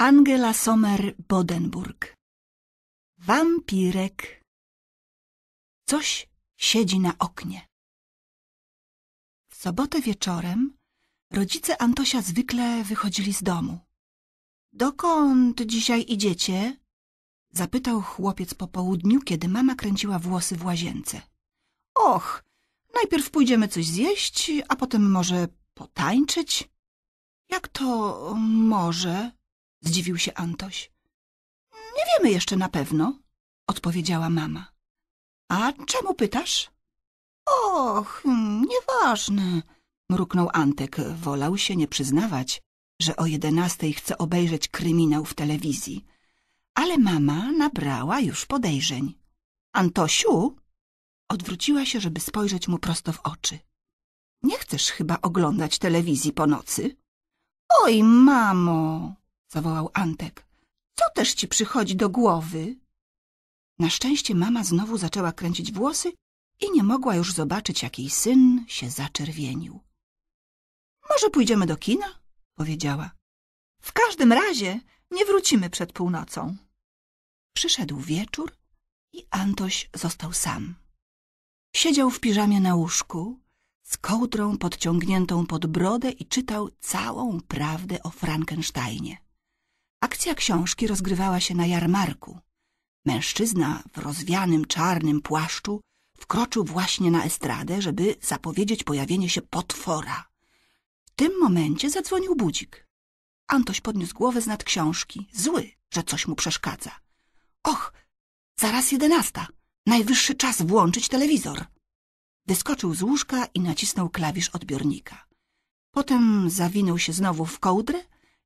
Angela Sommer Bodenburg Wampirek Coś siedzi na oknie. W sobotę wieczorem rodzice Antosia zwykle wychodzili z domu. Dokąd dzisiaj idziecie? Zapytał chłopiec po południu, kiedy mama kręciła włosy w łazience. Och, najpierw pójdziemy coś zjeść, a potem może potańczyć? Jak to może? Zdziwił się Antoś. Nie wiemy jeszcze na pewno, odpowiedziała mama. A czemu pytasz? Och, nieważne, mruknął Antek. Wolał się nie przyznawać, że o jedenastej chce obejrzeć kryminał w telewizji. Ale mama nabrała już podejrzeń. Antosiu? Odwróciła się, żeby spojrzeć mu prosto w oczy. Nie chcesz chyba oglądać telewizji po nocy? Oj, mamo! zawołał Antek. Co też ci przychodzi do głowy? Na szczęście mama znowu zaczęła kręcić włosy i nie mogła już zobaczyć, jak jej syn się zaczerwienił. Może pójdziemy do kina? powiedziała. W każdym razie nie wrócimy przed północą. Przyszedł wieczór i Antoś został sam. Siedział w piżamie na łóżku, z kołdrą podciągniętą pod brodę i czytał całą prawdę o Frankensteinie. Akcja książki rozgrywała się na jarmarku. Mężczyzna w rozwianym czarnym płaszczu wkroczył właśnie na estradę, żeby zapowiedzieć pojawienie się potwora. W tym momencie zadzwonił budzik. Antoś podniósł głowę z nad książki, zły, że coś mu przeszkadza. Och, zaraz jedenasta. Najwyższy czas włączyć telewizor. Wyskoczył z łóżka i nacisnął klawisz odbiornika. Potem zawinął się znowu w kołdrę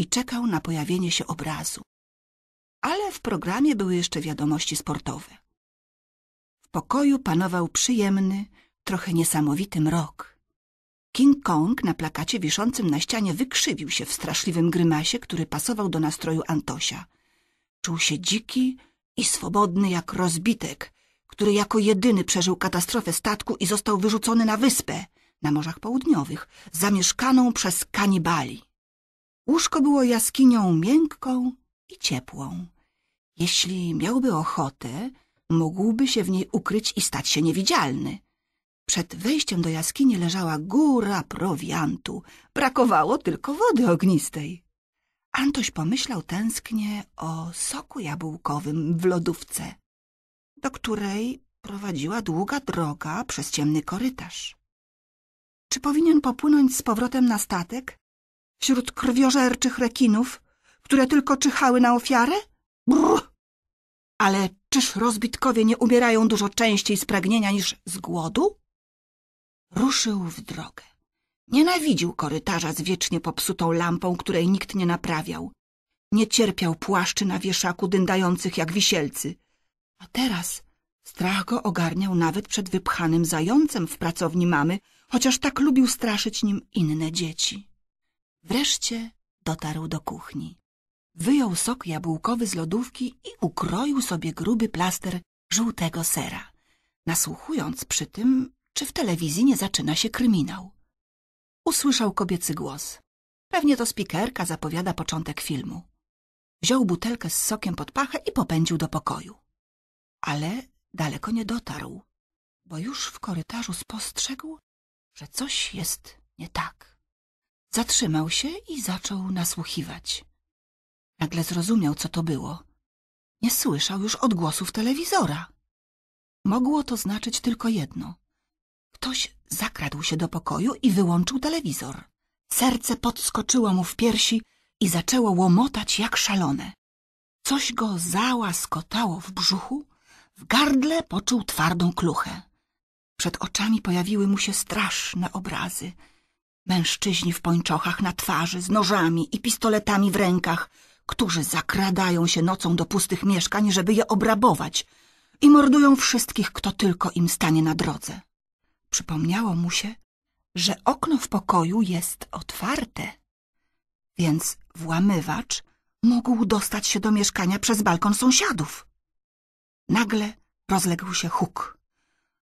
i czekał na pojawienie się obrazu. Ale w programie były jeszcze wiadomości sportowe. W pokoju panował przyjemny, trochę niesamowity mrok. King Kong na plakacie wiszącym na ścianie wykrzywił się w straszliwym grymasie, który pasował do nastroju Antosia. Czuł się dziki i swobodny jak rozbitek, który jako jedyny przeżył katastrofę statku i został wyrzucony na wyspę na Morzach Południowych, zamieszkaną przez kanibali. Łóżko było jaskinią miękką i ciepłą. Jeśli miałby ochotę, mógłby się w niej ukryć i stać się niewidzialny. Przed wejściem do jaskini leżała góra prowiantu. Brakowało tylko wody ognistej. Antoś pomyślał tęsknie o soku jabłkowym w lodówce, do której prowadziła długa droga przez ciemny korytarz. Czy powinien popłynąć z powrotem na statek? Wśród krwiożerczych rekinów, które tylko czyhały na ofiarę? Brr! Ale czyż rozbitkowie nie umierają dużo częściej z pragnienia niż z głodu? Ruszył w drogę. Nienawidził korytarza z wiecznie popsutą lampą, której nikt nie naprawiał. Nie cierpiał płaszczy na wieszaku dyndających jak wisielcy. A teraz strach go ogarniał nawet przed wypchanym zającem w pracowni mamy, chociaż tak lubił straszyć nim inne dzieci. Wreszcie dotarł do kuchni. Wyjął sok jabłkowy z lodówki i ukroił sobie gruby plaster żółtego sera, nasłuchując przy tym, czy w telewizji nie zaczyna się kryminał. Usłyszał kobiecy głos. Pewnie to spikerka zapowiada początek filmu. Wziął butelkę z sokiem pod pachę i popędził do pokoju. Ale daleko nie dotarł, bo już w korytarzu spostrzegł, że coś jest nie tak. Zatrzymał się i zaczął nasłuchiwać. Nagle zrozumiał, co to było. Nie słyszał już odgłosów telewizora. Mogło to znaczyć tylko jedno. Ktoś zakradł się do pokoju i wyłączył telewizor. Serce podskoczyło mu w piersi i zaczęło łomotać jak szalone. Coś go załaskotało w brzuchu, w gardle poczuł twardą kluchę. Przed oczami pojawiły mu się straszne obrazy – Mężczyźni w pończochach na twarzy, z nożami i pistoletami w rękach, którzy zakradają się nocą do pustych mieszkań, żeby je obrabować i mordują wszystkich, kto tylko im stanie na drodze. Przypomniało mu się, że okno w pokoju jest otwarte, więc włamywacz mógł dostać się do mieszkania przez balkon sąsiadów. Nagle rozległ się huk.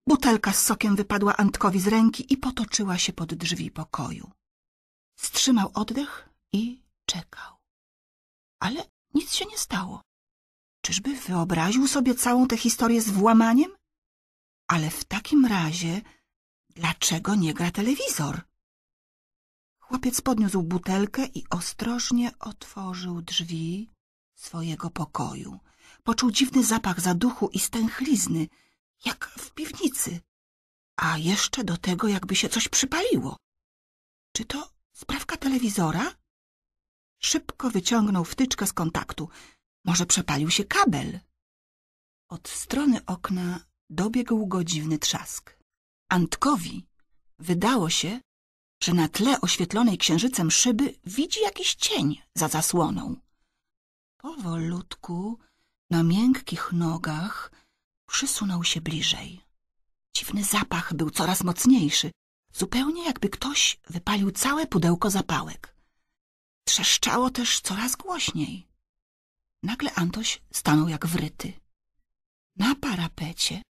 Butelka z sokiem wypadła Antkowi z ręki i potoczyła się pod drzwi pokoju. Wstrzymał oddech i czekał. Ale nic się nie stało. Czyżby wyobraził sobie całą tę historię z włamaniem? Ale w takim razie dlaczego nie gra telewizor? Chłopiec podniósł butelkę i ostrożnie otworzył drzwi swojego pokoju. Poczuł dziwny zapach zaduchu i stęchlizny – jak w piwnicy. A jeszcze do tego, jakby się coś przypaliło. Czy to sprawka telewizora? Szybko wyciągnął wtyczkę z kontaktu. Może przepalił się kabel. Od strony okna dobiegł go dziwny trzask. Antkowi wydało się, że na tle oświetlonej księżycem szyby widzi jakiś cień za zasłoną. Powolutku, na miękkich nogach, Przysunął się bliżej. Dziwny zapach był coraz mocniejszy, zupełnie jakby ktoś wypalił całe pudełko zapałek. Trzeszczało też coraz głośniej. Nagle Antoś stanął jak wryty. Na parapecie,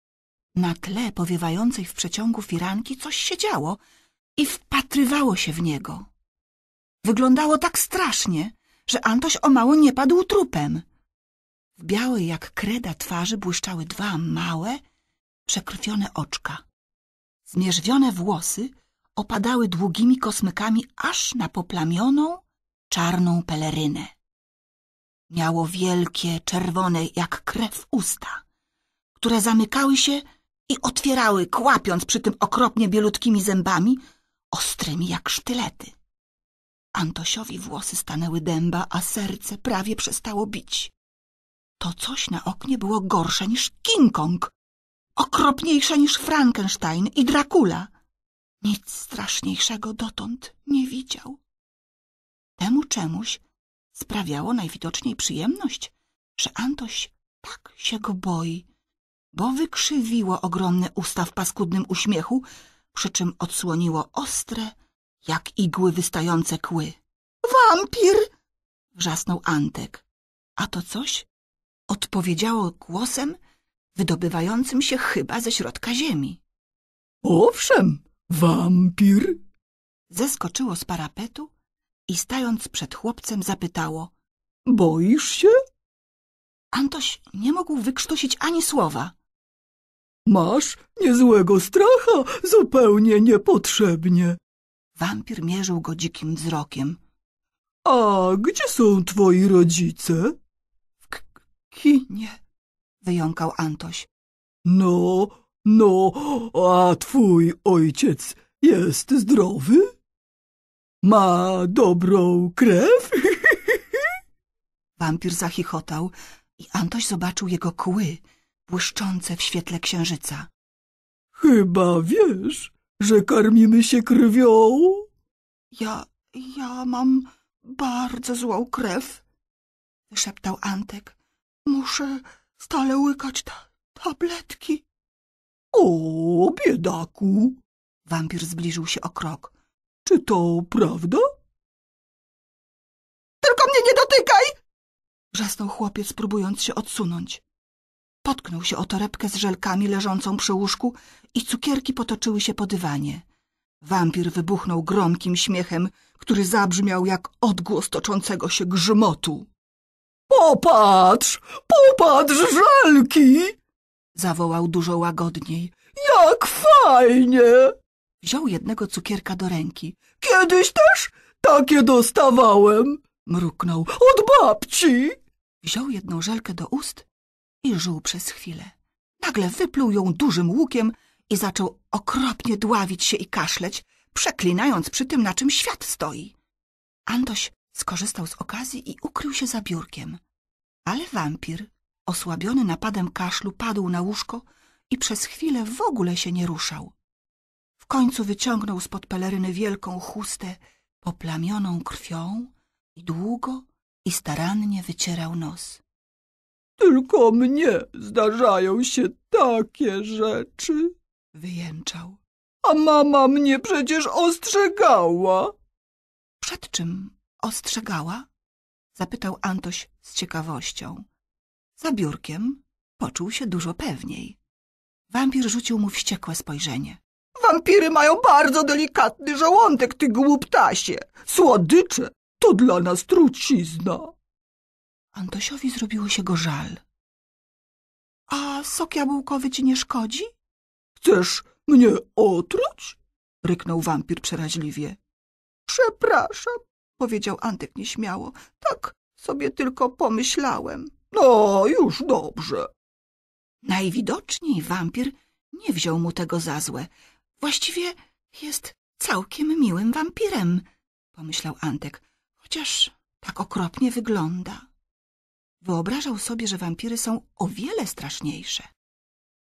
na tle powiewającej w przeciągu firanki coś się działo i wpatrywało się w niego. Wyglądało tak strasznie, że Antoś o mało nie padł trupem. W białej jak kreda twarzy błyszczały dwa małe, przekrwione oczka. Zmierzwione włosy opadały długimi kosmykami aż na poplamioną, czarną pelerynę. Miało wielkie, czerwone jak krew usta, które zamykały się i otwierały, kłapiąc przy tym okropnie bielutkimi zębami, ostrymi jak sztylety. Antosiowi włosy stanęły dęba, a serce prawie przestało bić. To coś na oknie było gorsze niż King Kong, okropniejsze niż Frankenstein i Dracula. Nic straszniejszego dotąd nie widział. Temu czemuś sprawiało najwidoczniej przyjemność, że Antoś tak się go boi, bo wykrzywiło ogromne usta w paskudnym uśmiechu, przy czym odsłoniło ostre, jak igły wystające kły. Wampir! wrzasnął Antek. A to coś odpowiedziało głosem wydobywającym się chyba ze środka ziemi. Owszem, wampir. Zeskoczyło z parapetu i stając przed chłopcem zapytało. Boisz się? Antoś nie mógł wykrztusić ani słowa. Masz niezłego stracha, zupełnie niepotrzebnie. Wampir mierzył go dzikim wzrokiem. A gdzie są twoi rodzice? Chinie, wyjąkał Antoś. No, no, a twój ojciec jest zdrowy? Ma dobrą krew? Wampir zachichotał i Antoś zobaczył jego kły, błyszczące w świetle księżyca. Chyba wiesz, że karmimy się krwią? Ja, ja mam bardzo złą krew, wyszeptał Antek Muszę stale łykać ta tabletki. O, biedaku! Wampir zbliżył się o krok. Czy to prawda? Tylko mnie nie dotykaj! Wrzasnął chłopiec, próbując się odsunąć. Potknął się o torebkę z żelkami leżącą przy łóżku i cukierki potoczyły się po dywanie. Wampir wybuchnął gromkim śmiechem, który zabrzmiał jak odgłos toczącego się grzmotu. Popatrz, popatrz, żelki! Zawołał dużo łagodniej. Jak fajnie! Wziął jednego cukierka do ręki. Kiedyś też takie dostawałem, mruknął. Od babci! Wziął jedną żelkę do ust i żył przez chwilę. Nagle wypluł ją dużym łukiem i zaczął okropnie dławić się i kaszleć, przeklinając przy tym, na czym świat stoi. Antoś skorzystał z okazji i ukrył się za biurkiem. Ale wampir, osłabiony napadem kaszlu, padł na łóżko i przez chwilę w ogóle się nie ruszał. W końcu wyciągnął spod peleryny wielką chustę poplamioną krwią i długo i starannie wycierał nos. Tylko mnie zdarzają się takie rzeczy, wyjęczał. A mama mnie przecież ostrzegała. Przed czym ostrzegała? Zapytał Antoś z ciekawością. Za biurkiem poczuł się dużo pewniej. Wampir rzucił mu wściekłe spojrzenie. Wampiry mają bardzo delikatny żołądek, ty głuptasie. Słodycze to dla nas trucizna. Antosiowi zrobiło się go żal. A sok jabłkowy ci nie szkodzi? Chcesz mnie otruć? Ryknął wampir przeraźliwie. Przepraszam, powiedział Antek nieśmiało. Tak sobie tylko pomyślałem. No, już dobrze. Najwidoczniej wampir nie wziął mu tego za złe. Właściwie jest całkiem miłym wampirem, pomyślał Antek, chociaż tak okropnie wygląda. Wyobrażał sobie, że wampiry są o wiele straszniejsze.